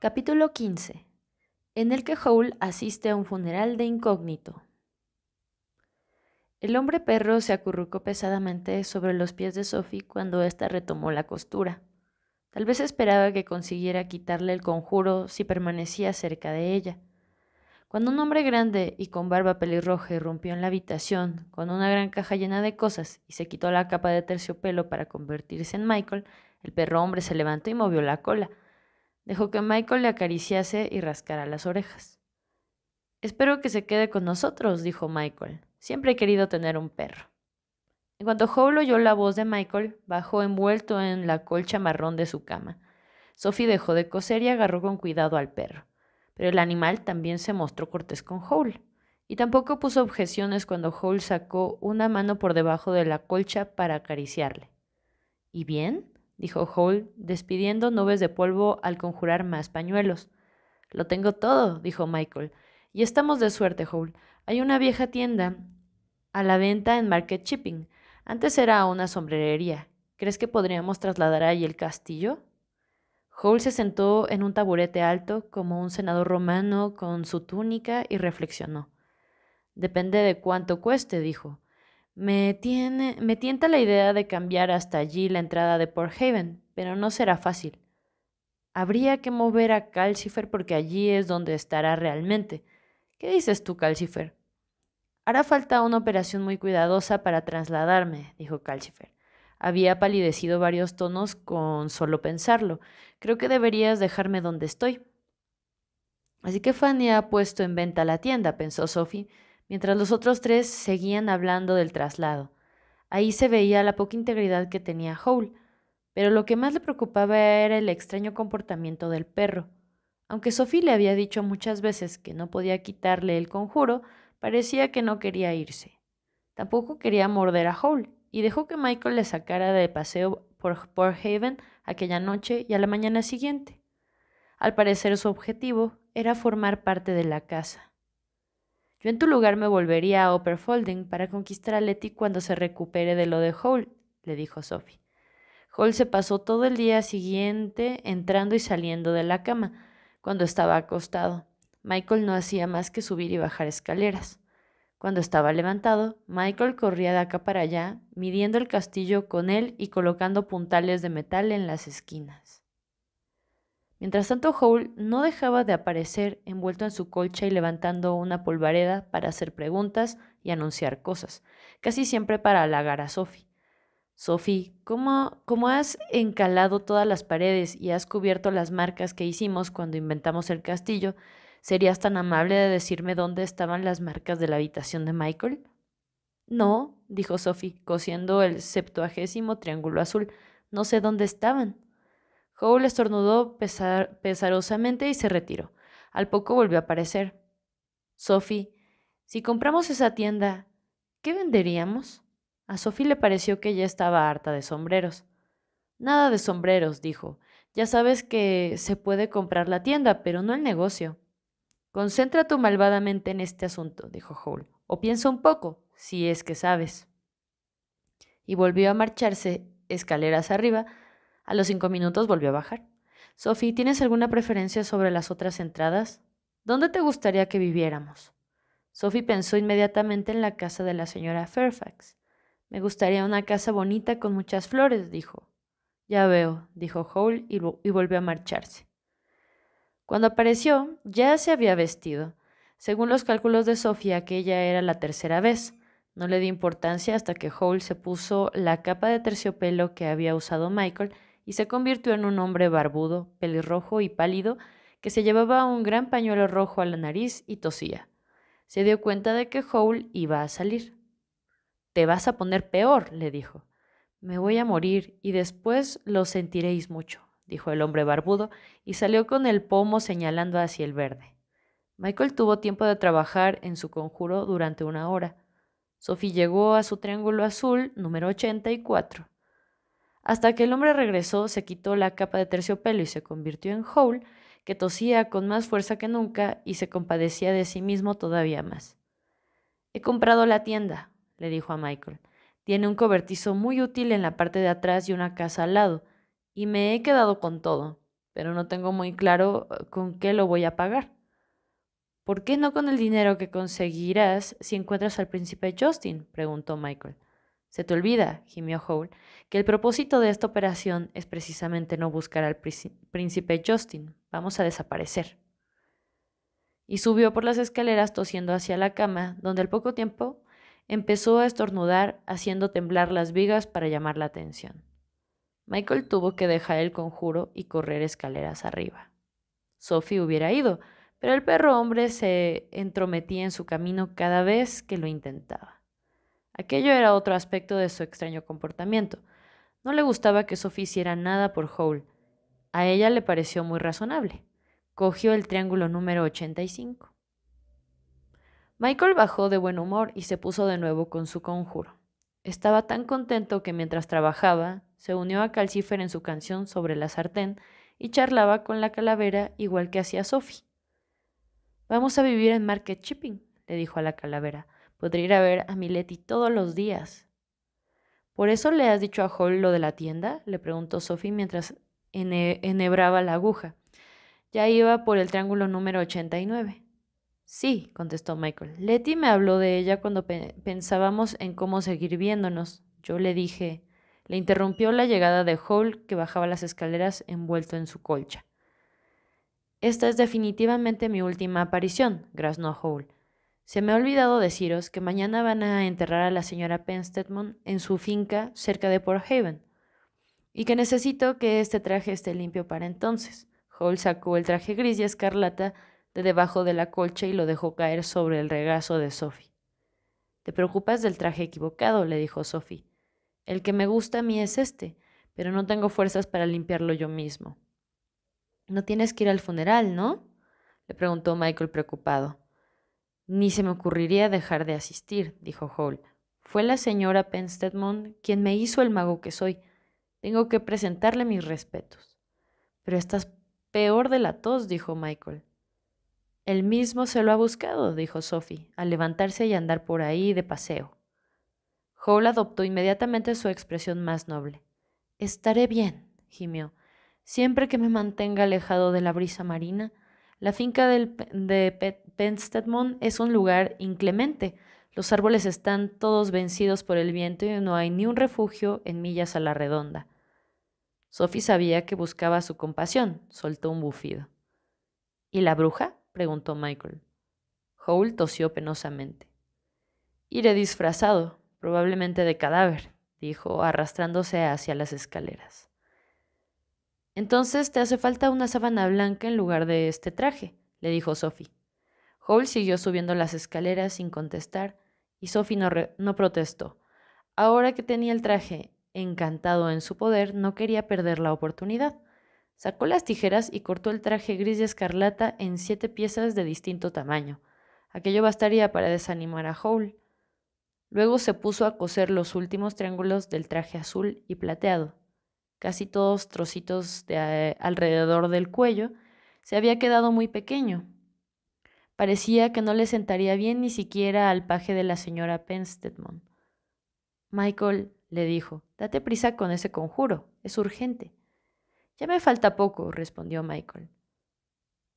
Capítulo 15. En el que Howl asiste a un funeral de incógnito. El hombre perro se acurrucó pesadamente sobre los pies de Sophie cuando ésta retomó la costura. Tal vez esperaba que consiguiera quitarle el conjuro si permanecía cerca de ella. Cuando un hombre grande y con barba pelirroja irrumpió en la habitación con una gran caja llena de cosas y se quitó la capa de terciopelo para convertirse en Michael, el perro hombre se levantó y movió la cola dejó que Michael le acariciase y rascara las orejas. Espero que se quede con nosotros, dijo Michael. Siempre he querido tener un perro. En cuanto Howl oyó la voz de Michael, bajó envuelto en la colcha marrón de su cama. Sophie dejó de coser y agarró con cuidado al perro, pero el animal también se mostró cortés con Howl, y tampoco puso objeciones cuando Howl sacó una mano por debajo de la colcha para acariciarle. ¿Y bien? dijo Hall, despidiendo nubes de polvo al conjurar más pañuelos. Lo tengo todo, dijo Michael. Y estamos de suerte, Hall. Hay una vieja tienda a la venta en Market Shipping. Antes era una sombrerería. ¿Crees que podríamos trasladar ahí el castillo? Hall se sentó en un taburete alto como un senador romano con su túnica y reflexionó. Depende de cuánto cueste, dijo. Me, tiene, me tienta la idea de cambiar hasta allí la entrada de Port Haven, pero no será fácil. Habría que mover a Calcifer porque allí es donde estará realmente. ¿Qué dices tú, Calcifer? Hará falta una operación muy cuidadosa para trasladarme, dijo Calcifer. Había palidecido varios tonos con solo pensarlo. Creo que deberías dejarme donde estoy. Así que Fanny ha puesto en venta la tienda, pensó Sophie mientras los otros tres seguían hablando del traslado. Ahí se veía la poca integridad que tenía Howl, pero lo que más le preocupaba era el extraño comportamiento del perro. Aunque Sophie le había dicho muchas veces que no podía quitarle el conjuro, parecía que no quería irse. Tampoco quería morder a Howl, y dejó que Michael le sacara de paseo por Port Haven aquella noche y a la mañana siguiente. Al parecer su objetivo era formar parte de la casa. Yo en tu lugar me volvería a Upper Folding para conquistar a Letty cuando se recupere de lo de Hall, le dijo Sophie. Hall se pasó todo el día siguiente entrando y saliendo de la cama cuando estaba acostado. Michael no hacía más que subir y bajar escaleras. Cuando estaba levantado, Michael corría de acá para allá, midiendo el castillo con él y colocando puntales de metal en las esquinas. Mientras tanto, Howell no dejaba de aparecer envuelto en su colcha y levantando una polvareda para hacer preguntas y anunciar cosas, casi siempre para halagar a Sophie. Sophie, ¿cómo, ¿cómo has encalado todas las paredes y has cubierto las marcas que hicimos cuando inventamos el castillo? ¿Serías tan amable de decirme dónde estaban las marcas de la habitación de Michael? No, dijo Sophie, cosiendo el septuagésimo triángulo azul. No sé dónde estaban. Howell estornudó pesarosamente y se retiró. Al poco volvió a aparecer. Sophie, si compramos esa tienda, ¿qué venderíamos? A Sophie le pareció que ya estaba harta de sombreros. Nada de sombreros, dijo. Ya sabes que se puede comprar la tienda, pero no el negocio. Concentra tu malvadamente en este asunto, dijo Howell. o piensa un poco, si es que sabes. Y volvió a marcharse escaleras arriba a los cinco minutos volvió a bajar. Sophie, ¿tienes alguna preferencia sobre las otras entradas? ¿Dónde te gustaría que viviéramos? Sophie pensó inmediatamente en la casa de la señora Fairfax. Me gustaría una casa bonita con muchas flores, dijo. Ya veo, dijo Howell y, volvió a marcharse. Cuando apareció, ya se había vestido. Según los cálculos de Sophie, aquella era la tercera vez. No le di importancia hasta que Howell se puso la capa de terciopelo que había usado Michael y se convirtió en un hombre barbudo, pelirrojo y pálido, que se llevaba un gran pañuelo rojo a la nariz y tosía. Se dio cuenta de que Howl iba a salir. Te vas a poner peor, le dijo. Me voy a morir y después lo sentiréis mucho, dijo el hombre barbudo y salió con el pomo señalando hacia el verde. Michael tuvo tiempo de trabajar en su conjuro durante una hora. Sophie llegó a su triángulo azul número 84. Hasta que el hombre regresó, se quitó la capa de terciopelo y se convirtió en Howl, que tosía con más fuerza que nunca y se compadecía de sí mismo todavía más. He comprado la tienda, le dijo a Michael. Tiene un cobertizo muy útil en la parte de atrás y una casa al lado, y me he quedado con todo, pero no tengo muy claro eh, con qué lo voy a pagar. ¿Por qué no con el dinero que conseguirás si encuentras al príncipe Justin? preguntó Michael. Se te olvida, gimió Howell, que el propósito de esta operación es precisamente no buscar al príncipe Justin. Vamos a desaparecer. Y subió por las escaleras tosiendo hacia la cama, donde al poco tiempo empezó a estornudar, haciendo temblar las vigas para llamar la atención. Michael tuvo que dejar el conjuro y correr escaleras arriba. Sophie hubiera ido, pero el perro hombre se entrometía en su camino cada vez que lo intentaba. Aquello era otro aspecto de su extraño comportamiento. No le gustaba que Sophie hiciera nada por Hole. A ella le pareció muy razonable. Cogió el triángulo número 85. Michael bajó de buen humor y se puso de nuevo con su conjuro. Estaba tan contento que mientras trabajaba, se unió a Calcifer en su canción sobre la sartén y charlaba con la calavera igual que hacía Sophie. Vamos a vivir en Market Shipping, le dijo a la calavera. Podría ir a ver a Letty todos los días. ¿Por eso le has dicho a Hall lo de la tienda? le preguntó Sophie mientras enhebraba la aguja. Ya iba por el triángulo número 89. Sí, contestó Michael. Letty me habló de ella cuando pensábamos en cómo seguir viéndonos. Yo le dije, le interrumpió la llegada de Hall, que bajaba las escaleras envuelto en su colcha. Esta es definitivamente mi última aparición, graznó Hall. Se me ha olvidado deciros que mañana van a enterrar a la señora Penstedmon en su finca cerca de Port Haven y que necesito que este traje esté limpio para entonces. Hall sacó el traje gris y escarlata de debajo de la colcha y lo dejó caer sobre el regazo de Sophie. Te preocupas del traje equivocado, le dijo Sophie. El que me gusta a mí es este, pero no tengo fuerzas para limpiarlo yo mismo. No tienes que ir al funeral, ¿no? le preguntó Michael preocupado. Ni se me ocurriría dejar de asistir, dijo Hall. Fue la señora Penstedmon quien me hizo el mago que soy. Tengo que presentarle mis respetos. Pero estás peor de la tos, dijo Michael. El mismo se lo ha buscado, dijo Sophie, al levantarse y andar por ahí de paseo. Hall adoptó inmediatamente su expresión más noble. Estaré bien, gimió, siempre que me mantenga alejado de la brisa marina la finca de Penstedmon es un lugar inclemente. Los árboles están todos vencidos por el viento y no hay ni un refugio en millas a la redonda. Sophie sabía que buscaba su compasión, soltó un bufido. ¿Y la bruja? preguntó Michael. Howell tosió penosamente. Iré disfrazado, probablemente de cadáver, dijo, arrastrándose hacia las escaleras. Entonces te hace falta una sábana blanca en lugar de este traje, le dijo Sophie. Hall siguió subiendo las escaleras sin contestar y Sophie no, no protestó. Ahora que tenía el traje encantado en su poder, no quería perder la oportunidad. Sacó las tijeras y cortó el traje gris y escarlata en siete piezas de distinto tamaño. Aquello bastaría para desanimar a Howl. Luego se puso a coser los últimos triángulos del traje azul y plateado casi todos trocitos de eh, alrededor del cuello, se había quedado muy pequeño. Parecía que no le sentaría bien ni siquiera al paje de la señora Penstedmon. Michael le dijo, date prisa con ese conjuro, es urgente. Ya me falta poco, respondió Michael.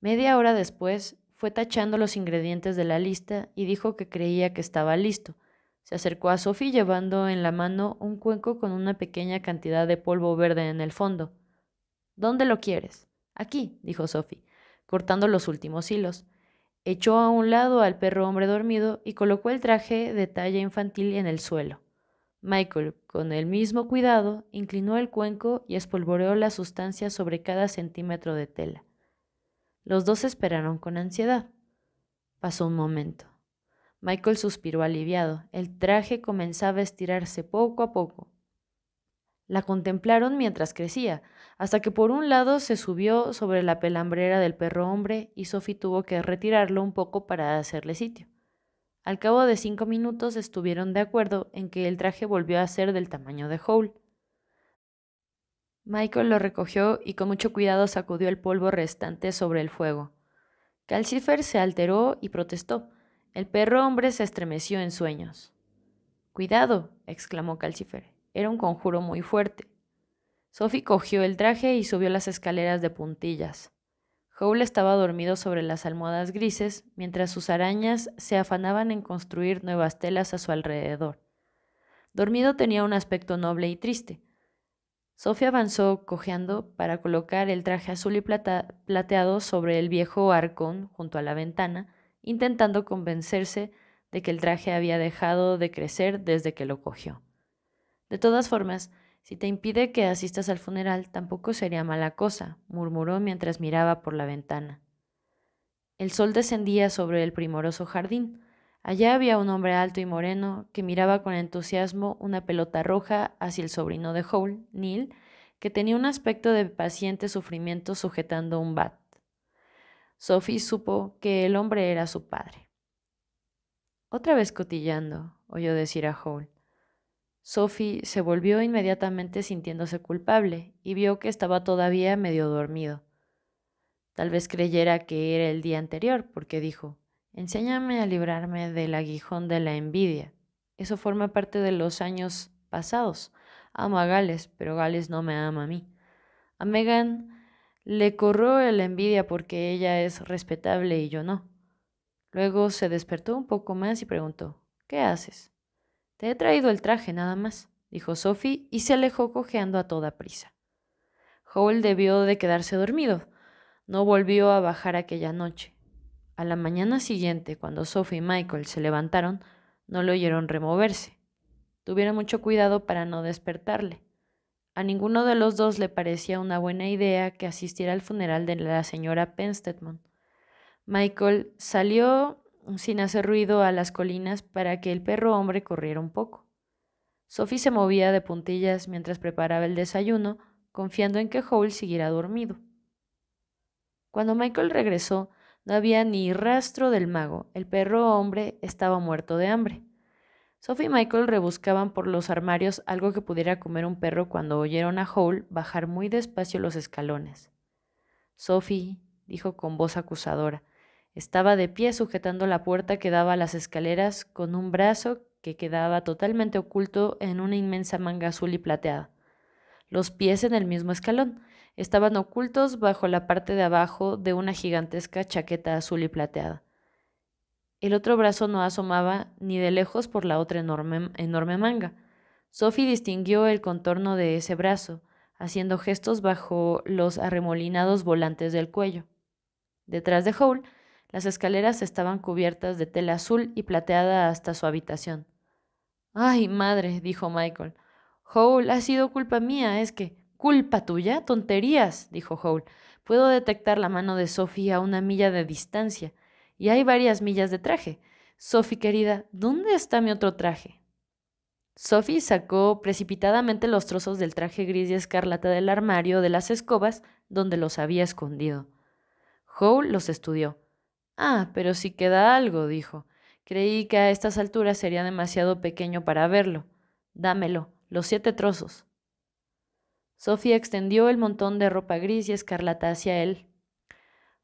Media hora después fue tachando los ingredientes de la lista y dijo que creía que estaba listo, se acercó a Sophie llevando en la mano un cuenco con una pequeña cantidad de polvo verde en el fondo. ¿Dónde lo quieres? Aquí, dijo Sophie, cortando los últimos hilos. Echó a un lado al perro hombre dormido y colocó el traje de talla infantil en el suelo. Michael, con el mismo cuidado, inclinó el cuenco y espolvoreó la sustancia sobre cada centímetro de tela. Los dos esperaron con ansiedad. Pasó un momento. Michael suspiró aliviado. El traje comenzaba a estirarse poco a poco. La contemplaron mientras crecía, hasta que por un lado se subió sobre la pelambrera del perro hombre y Sophie tuvo que retirarlo un poco para hacerle sitio. Al cabo de cinco minutos estuvieron de acuerdo en que el traje volvió a ser del tamaño de Hole. Michael lo recogió y con mucho cuidado sacudió el polvo restante sobre el fuego. Calcifer se alteró y protestó, el perro hombre se estremeció en sueños. Cuidado, exclamó Calcifer. Era un conjuro muy fuerte. Sophie cogió el traje y subió las escaleras de puntillas. Howl estaba dormido sobre las almohadas grises, mientras sus arañas se afanaban en construir nuevas telas a su alrededor. Dormido tenía un aspecto noble y triste. Sophie avanzó cojeando para colocar el traje azul y plateado sobre el viejo arcón junto a la ventana, intentando convencerse de que el traje había dejado de crecer desde que lo cogió. De todas formas, si te impide que asistas al funeral, tampoco sería mala cosa, murmuró mientras miraba por la ventana. El sol descendía sobre el primoroso jardín. Allá había un hombre alto y moreno que miraba con entusiasmo una pelota roja hacia el sobrino de Howl, Neil, que tenía un aspecto de paciente sufrimiento sujetando un bat. Sophie supo que el hombre era su padre. Otra vez cotillando, oyó decir a Hall. Sophie se volvió inmediatamente sintiéndose culpable y vio que estaba todavía medio dormido. Tal vez creyera que era el día anterior, porque dijo, enséñame a librarme del aguijón de la envidia. Eso forma parte de los años pasados. Amo a Gales, pero Gales no me ama a mí. A Megan le corrió la envidia porque ella es respetable y yo no. Luego se despertó un poco más y preguntó, ¿Qué haces? Te he traído el traje nada más, dijo Sophie y se alejó cojeando a toda prisa. Howell debió de quedarse dormido. No volvió a bajar aquella noche. A la mañana siguiente, cuando Sophie y Michael se levantaron, no lo oyeron removerse. Tuvieron mucho cuidado para no despertarle. A ninguno de los dos le parecía una buena idea que asistiera al funeral de la señora Pensteadman. Michael salió sin hacer ruido a las colinas para que el perro hombre corriera un poco. Sophie se movía de puntillas mientras preparaba el desayuno, confiando en que Howell siguiera dormido. Cuando Michael regresó, no había ni rastro del mago. El perro hombre estaba muerto de hambre. Sophie y Michael rebuscaban por los armarios algo que pudiera comer un perro cuando oyeron a Hole bajar muy despacio los escalones. Sophie, dijo con voz acusadora, estaba de pie sujetando la puerta que daba a las escaleras con un brazo que quedaba totalmente oculto en una inmensa manga azul y plateada. Los pies en el mismo escalón estaban ocultos bajo la parte de abajo de una gigantesca chaqueta azul y plateada. El otro brazo no asomaba ni de lejos por la otra enorme, manga. Sophie distinguió el contorno de ese brazo, haciendo gestos bajo los arremolinados volantes del cuello. Detrás de Howell, las escaleras estaban cubiertas de tela azul y plateada hasta su habitación. Ay, madre, dijo Michael. Howell ha sido culpa mía, es que. ¿Culpa tuya? Tonterías, dijo Howell. Puedo detectar la mano de Sophie a una milla de distancia y hay varias millas de traje. Sophie, querida, ¿dónde está mi otro traje? Sophie sacó precipitadamente los trozos del traje gris y escarlata del armario de las escobas donde los había escondido. Howe los estudió. Ah, pero si queda algo, dijo. Creí que a estas alturas sería demasiado pequeño para verlo. Dámelo, los siete trozos. Sophie extendió el montón de ropa gris y escarlata hacia él.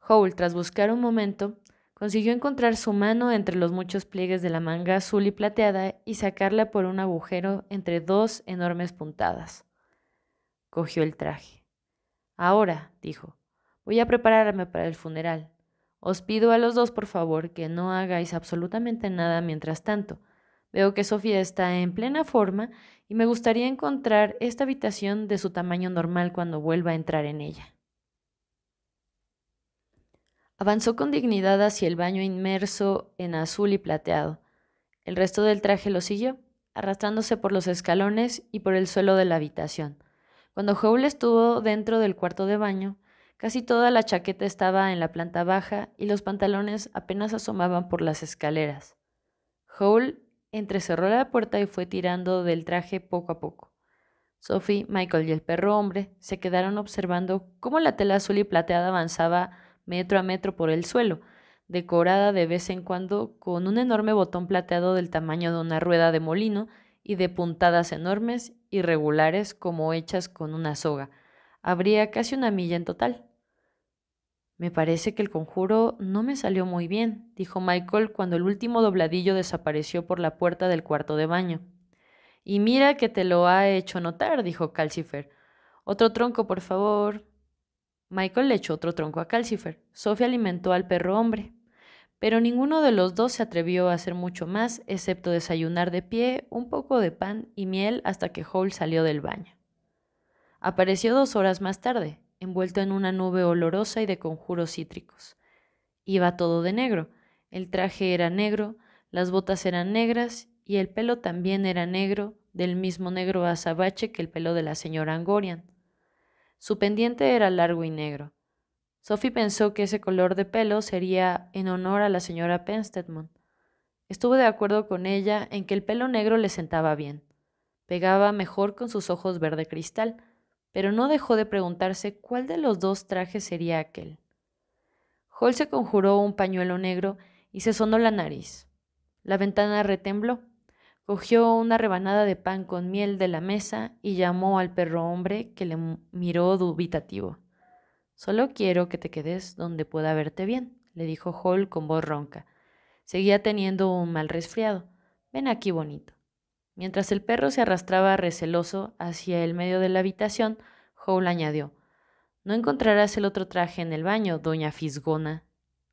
Howl, tras buscar un momento, Consiguió encontrar su mano entre los muchos pliegues de la manga azul y plateada y sacarla por un agujero entre dos enormes puntadas. Cogió el traje. Ahora, dijo, voy a prepararme para el funeral. Os pido a los dos, por favor, que no hagáis absolutamente nada mientras tanto. Veo que Sofía está en plena forma y me gustaría encontrar esta habitación de su tamaño normal cuando vuelva a entrar en ella. Avanzó con dignidad hacia el baño inmerso en azul y plateado. El resto del traje lo siguió, arrastrándose por los escalones y por el suelo de la habitación. Cuando Howell estuvo dentro del cuarto de baño, casi toda la chaqueta estaba en la planta baja y los pantalones apenas asomaban por las escaleras. Howl entrecerró la puerta y fue tirando del traje poco a poco. Sophie, Michael y el perro hombre se quedaron observando cómo la tela azul y plateada avanzaba metro a metro por el suelo, decorada de vez en cuando con un enorme botón plateado del tamaño de una rueda de molino y de puntadas enormes, irregulares, como hechas con una soga. Habría casi una milla en total. Me parece que el conjuro no me salió muy bien, dijo Michael cuando el último dobladillo desapareció por la puerta del cuarto de baño. Y mira que te lo ha hecho notar, dijo Calcifer. Otro tronco, por favor. Michael le echó otro tronco a Calcifer. Sophie alimentó al perro hombre. Pero ninguno de los dos se atrevió a hacer mucho más, excepto desayunar de pie, un poco de pan y miel hasta que Hall salió del baño. Apareció dos horas más tarde, envuelto en una nube olorosa y de conjuros cítricos. Iba todo de negro. El traje era negro, las botas eran negras y el pelo también era negro, del mismo negro azabache que el pelo de la señora Angorian. Su pendiente era largo y negro. Sophie pensó que ese color de pelo sería en honor a la señora Pensteadman. Estuvo de acuerdo con ella en que el pelo negro le sentaba bien. Pegaba mejor con sus ojos verde cristal, pero no dejó de preguntarse cuál de los dos trajes sería aquel. Hall se conjuró un pañuelo negro y se sonó la nariz. La ventana retembló. Cogió una rebanada de pan con miel de la mesa y llamó al perro hombre que le miró dubitativo. Solo quiero que te quedes donde pueda verte bien, le dijo Hall con voz ronca. Seguía teniendo un mal resfriado. Ven aquí, bonito. Mientras el perro se arrastraba receloso hacia el medio de la habitación, Hall añadió No encontrarás el otro traje en el baño, doña Fisgona.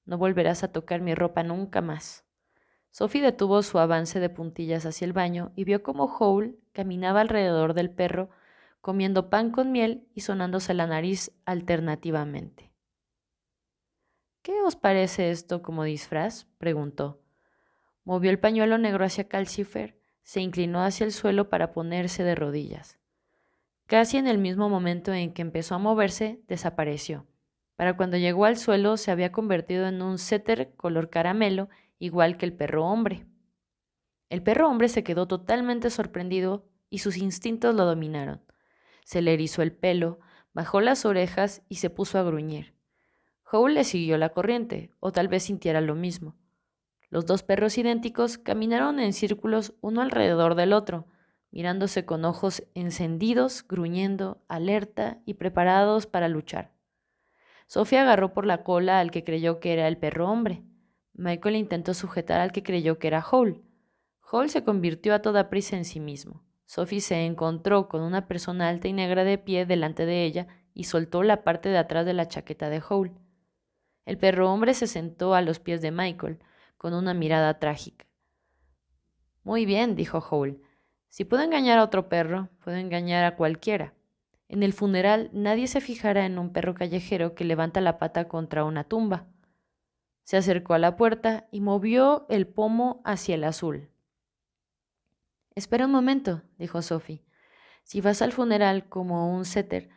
No volverás a tocar mi ropa nunca más. Sophie detuvo su avance de puntillas hacia el baño y vio cómo Howl caminaba alrededor del perro, comiendo pan con miel y sonándose la nariz alternativamente. ¿Qué os parece esto como disfraz? preguntó. Movió el pañuelo negro hacia Calcifer, se inclinó hacia el suelo para ponerse de rodillas. Casi en el mismo momento en que empezó a moverse, desapareció. Para cuando llegó al suelo se había convertido en un setter color caramelo igual que el perro hombre. El perro hombre se quedó totalmente sorprendido y sus instintos lo dominaron. Se le erizó el pelo, bajó las orejas y se puso a gruñir. Howl le siguió la corriente, o tal vez sintiera lo mismo. Los dos perros idénticos caminaron en círculos uno alrededor del otro, mirándose con ojos encendidos, gruñendo, alerta y preparados para luchar. Sofía agarró por la cola al que creyó que era el perro hombre. Michael intentó sujetar al que creyó que era Hall. Hall se convirtió a toda prisa en sí mismo. Sophie se encontró con una persona alta y negra de pie delante de ella y soltó la parte de atrás de la chaqueta de Hall. El perro hombre se sentó a los pies de Michael, con una mirada trágica. Muy bien, dijo Hall. Si puedo engañar a otro perro, puedo engañar a cualquiera. En el funeral nadie se fijará en un perro callejero que levanta la pata contra una tumba. Se acercó a la puerta y movió el pomo hacia el azul. Espera un momento, dijo Sophie. Si vas al funeral como un setter,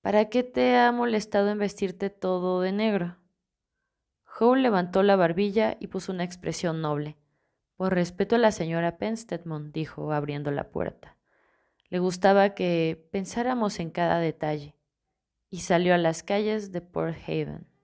¿para qué te ha molestado en vestirte todo de negro? Howe levantó la barbilla y puso una expresión noble. Por respeto a la señora Penstedmon, dijo, abriendo la puerta. Le gustaba que pensáramos en cada detalle, y salió a las calles de Port Haven.